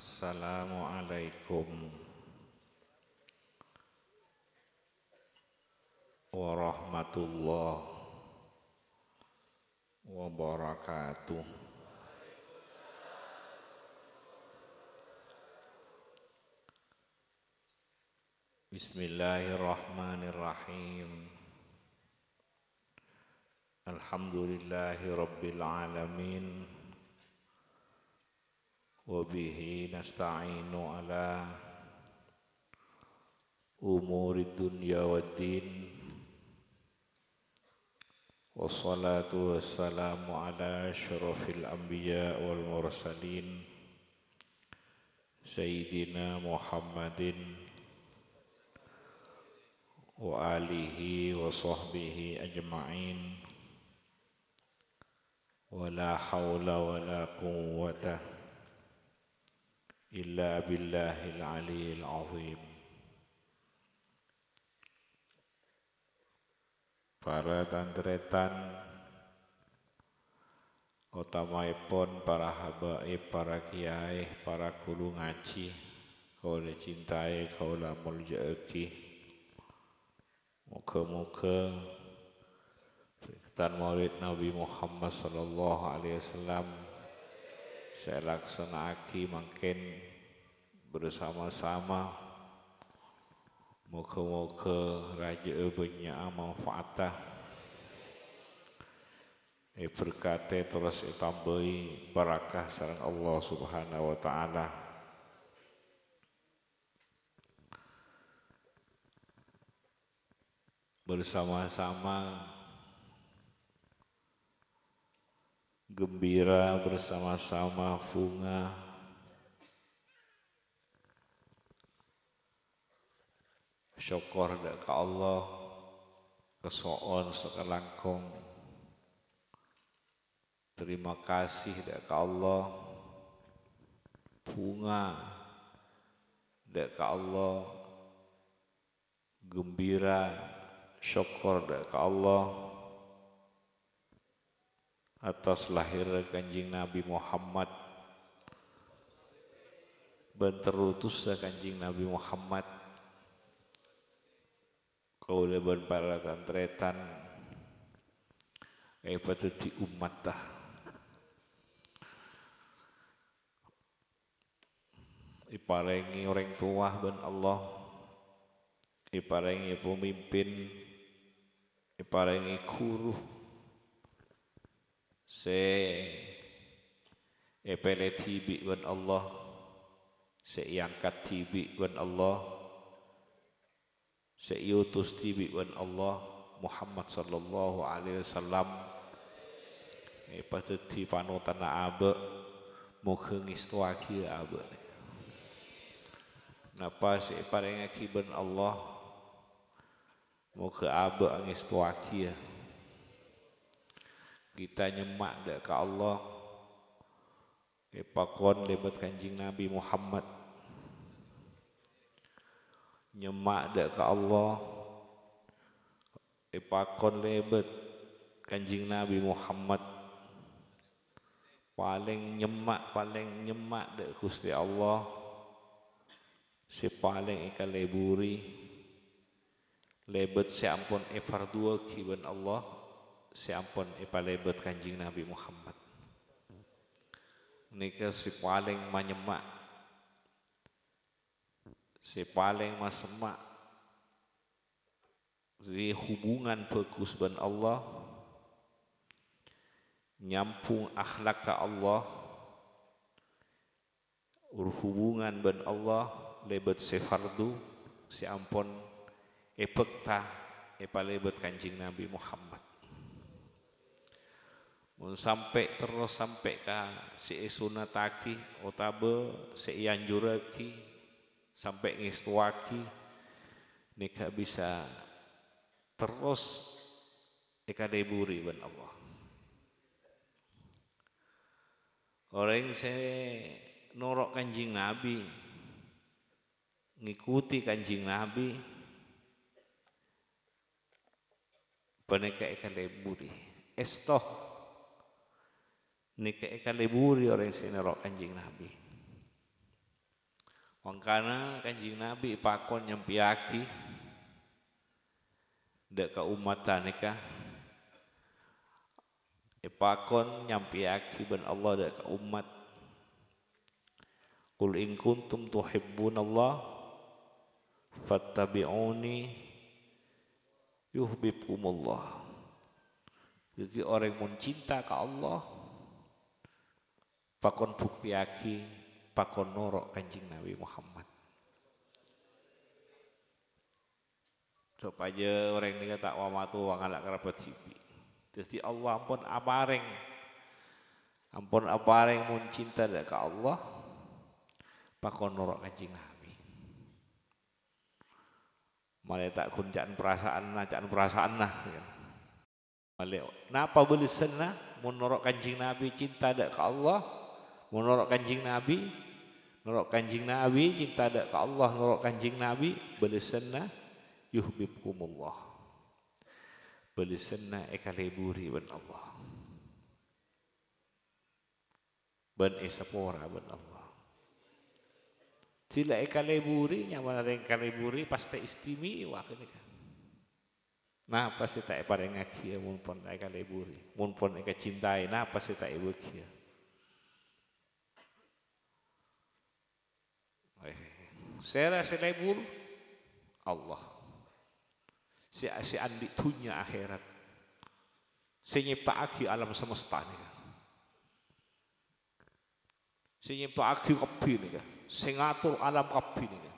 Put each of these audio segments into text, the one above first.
Assalamualaikum warahmatullahi wabarakatuh. Bismillahirrahmanirrahim. Alhamdulillahi rabbil alamin. وبه نستعين على أمور الدنيا والدين والصلاة والسلام على أشرف الأنبياء والمرسلين سيدنا محمد وآله وصحبه أجمعين ولا حول ولا قوة إلا بالله العلي العظيم Para tantretan utamaipun para habaib, para kiai, para guru ngaji, kaula cintai, kaula muljaeki. Muka-muka Ketan maulid Nabi Muhammad sallallahu alaihi wasallam saya laksanaki makin bersama-sama moga-moga raja amal manfaatah e eh, berkata terus ditambahi eh, barakah sarang Allah Subhanahu wa taala bersama-sama gembira bersama-sama funga syukur dak ke Allah kesoon sekelangkung terima kasih dak ke Allah bunga dak ke Allah gembira syukur dak ke Allah atas lahir kanjing Nabi Muhammad benterutus kanjing Nabi Muhammad leban para tantretan kayak di umat tah iparengi orang tua ben Allah iparengi pemimpin iparengi kuruh se epele tibi wan Allah se iangkat tibi wan Allah se iutus tibi wan Allah Muhammad sallallahu alaihi wasallam e patut ti panu tana abe mukhung istwa ki abe napa se parengaki ben Allah muke abe angistwa ki abe kita nyemak dek ke Allah kon lebat kanjing Nabi Muhammad nyemak dek ke Allah kon lebat kanjing Nabi Muhammad paling nyemak paling nyemak dek kusti Allah si paling ikal leburi lebet si ampun efar dua kibun Allah siampun ipalebet kanjing Nabi Muhammad menika si paling manyemak si paling masemak si hubungan bagus ben Allah nyampung akhlak ke Allah hubungan ben Allah lebet si fardu si ampun epekta epalebet kanjing Nabi Muhammad Mun sampai terus sampai ka si esuna taki otabe si anjuraki sampai ngestuaki nika bisa terus eka deburi ben Allah. Orang saya norok kanjing Nabi, ngikuti kanjing Nabi, peneka eka deburi. Estoh ikan leburi orang sini roh kanjing Nabi. Mangkana kanjing Nabi pakon nyempiaki dek ke umatan nikah Ipakon e nyampiaki ben Allah dek ke umat Kul in kuntum tuhibbun Allah Fattabi'uni Yuhbibkumullah Jadi orang mencinta cinta ke Allah pakon buktiaki pakon norok kancing Nabi Muhammad coba aja orang ini tak wamatu wangalak kerabat sipi. Jadi Allah ampun apareng. Ampun apareng mun cinta dak Allah. Pakon norok kancing Nabi. malah tak kunjaan perasaan nah, perasaan nah. Kan. malah napa beli senah mun norok kanjing Nabi cinta dak ka Allah menurut kanjing Nabi nurut kanjing Nabi cinta ada ke Allah nurut kanjing Nabi belisena, yuhibbukumullah belisena ekaleburi ben Allah ben esapora ben Allah eka ekaleburi nyaman ada leburi pasti istimewa kan Nah pasti tak paling akhir mun pon eka leburi, mun pon eka cintai, nah pasti tak ibu kia? Saya rasa lebur Allah. Si si andi tunya akhirat. Si aki alam semesta nih. Kan. Si aki kapi nih. Si ngatur alam kapi nih.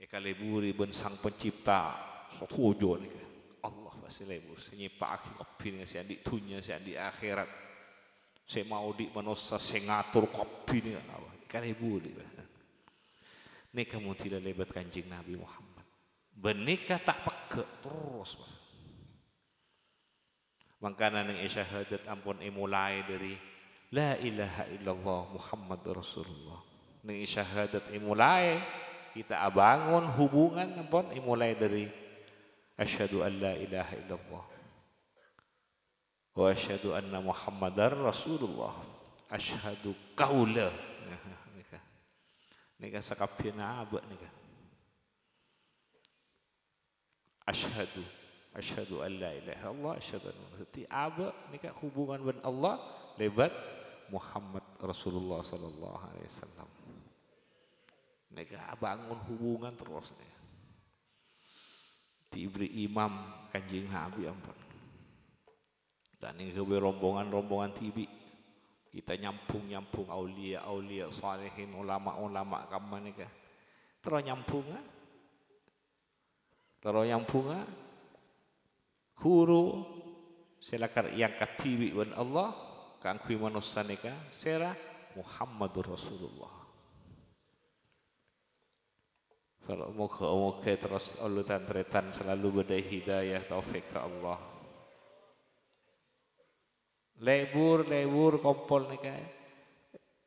Eka ya leburi ben sang pencipta sotujo nih. Kan. Allah pasti lebur. Si aki kapi nih. Si andi tunya, si andi akhirat. Si mau di manusia, si ngatur kapi nih. Eka ya leburi. Eka Nika mutila lebat kanjing Nabi Muhammad. Benika tak peke terus. Mas. Mangkana ning isyahadat e ampun imulai e dari La ilaha illallah Muhammad Rasulullah. Ning isyahadat e imulai kita abangun hubungan ampun imulai dari asyhadu an la ilaha illallah wa asyhadu anna Muhammadar Rasulullah. Asyhadu qaula. Nika sakabina abak nika. Ashadu. Ashadu an la ilaha Allah. Ashadu an Jadi abak nika hubungan dengan Allah lebat Muhammad Rasulullah Sallallahu Alaihi Wasallam. Nika bangun hubungan terus nih. Diberi imam kanjeng Nabi ampun. Dan ini rombongan-rombongan tibi. -rombongan kita nyampung nyampung aulia-aulia salihin ulama-ulama kamu ni ke terus nyambung ah ha? terus nyambung ah ha? guru selakar yang katibi wan Allah kang kui manusia ni ke sera Muhammadur Rasulullah kalau muka-muka terus Allah tan selalu berdaya hidayah taufik ke Allah Lebur, lebur, kompol nih nika.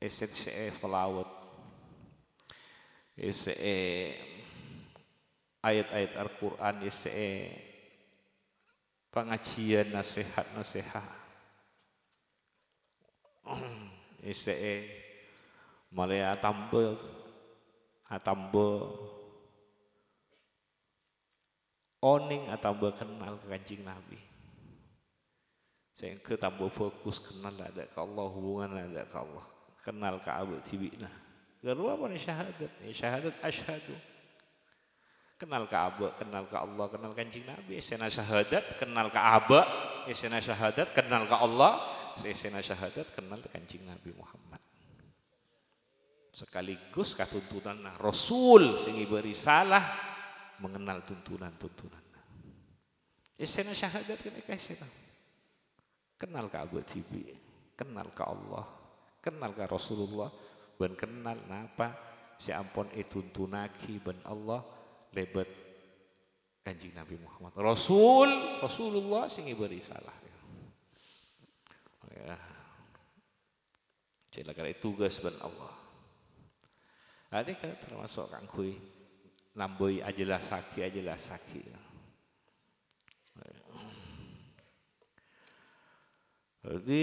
Esen se e selawat. Ese e ayat-ayat Al-Quran, ese e pengajian nasihat-nasihat. Ese malaya tambah, tambah oning atau kenal kancing Nabi. Saya ke tambah fokus kenal ada ke Allah hubungan ada ke Allah kenal ke abu tibina. Garwa mana syahadat? Ya, syahadat asyhadu. Kenal ke abu, kenal ke Allah, kenal kancing Nabi. Ya, Sena syahadat, kenal ke abu. Sena syahadat, kenal ke Allah. Ya, Sena syahadat, kenal kancing Nabi Muhammad sekaligus katuntunan tuntunan Rasul sing beri salah mengenal tuntunan-tuntunan. Esenah ya, syahadat kena kasih tahu. Kenal ke Abu Tibi, kenal ke Allah, kenal ke Rasulullah, ben kenal napa si ampun tunaki ben Allah lebet kanjeng Nabi Muhammad. Rasul, Rasulullah sing beri salah. Ya. Jadi itu tugas ben Allah. Ada termasuk kangkui lamboi ajalah sakit, ajalah lah sakit. Jadi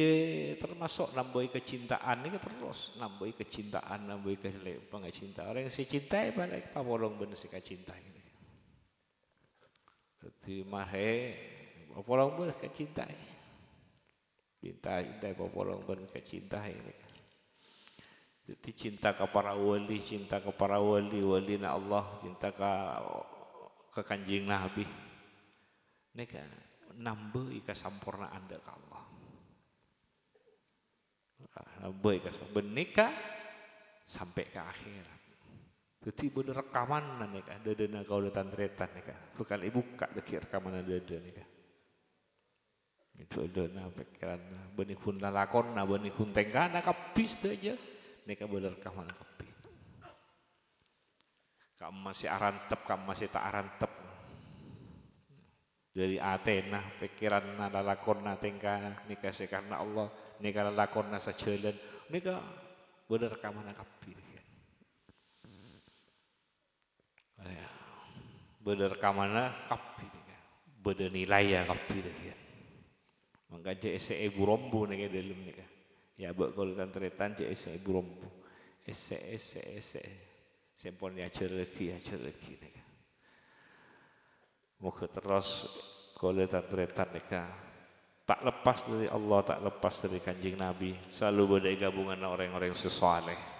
termasuk nambahi kecintaan ini terus nambahi kecintaan nambah cinta orang yang saya cintai balik bolong bener saya cinta ini. Jadi mahe pamolong bener kecintai. Cinta cinta pamolong bener kecintai ini. Jadi cinta ke para wali, cinta ke para wali, wali na Allah, cinta ke ke kanjing Nabi. Ini kan nambah ika sampurna anda ke Allah. Boy kasih benika sampai ke akhirat. Jadi bener rekaman nika, dede na kau datang nih kak. bukan ibu kak dekir rekaman nih kak. Itu ada na pikiran na, benih kun lalakon nah benih nah, kun tengkana kapis aja, bener rekaman kapis. Kamu masih arantep, kamu masih tak arantep. Dari Athena, pikiran na lalakon na tengkana, nika karena Allah negara lakon nasa jalan mereka bener rekaman kabeh ya bener rekaman kapi, bener nilai ya kabeh maka jese ibu rombo nih dalam nih ya buat kalau teretan jese ibu rombo ese ese ese sempon ya cerdiki, ya cereki nih Moga terus kalau teretan mereka tak lepas dari Allah tak lepas dari kanjeng Nabi selalu badai gabungan orang-orang sesuatu.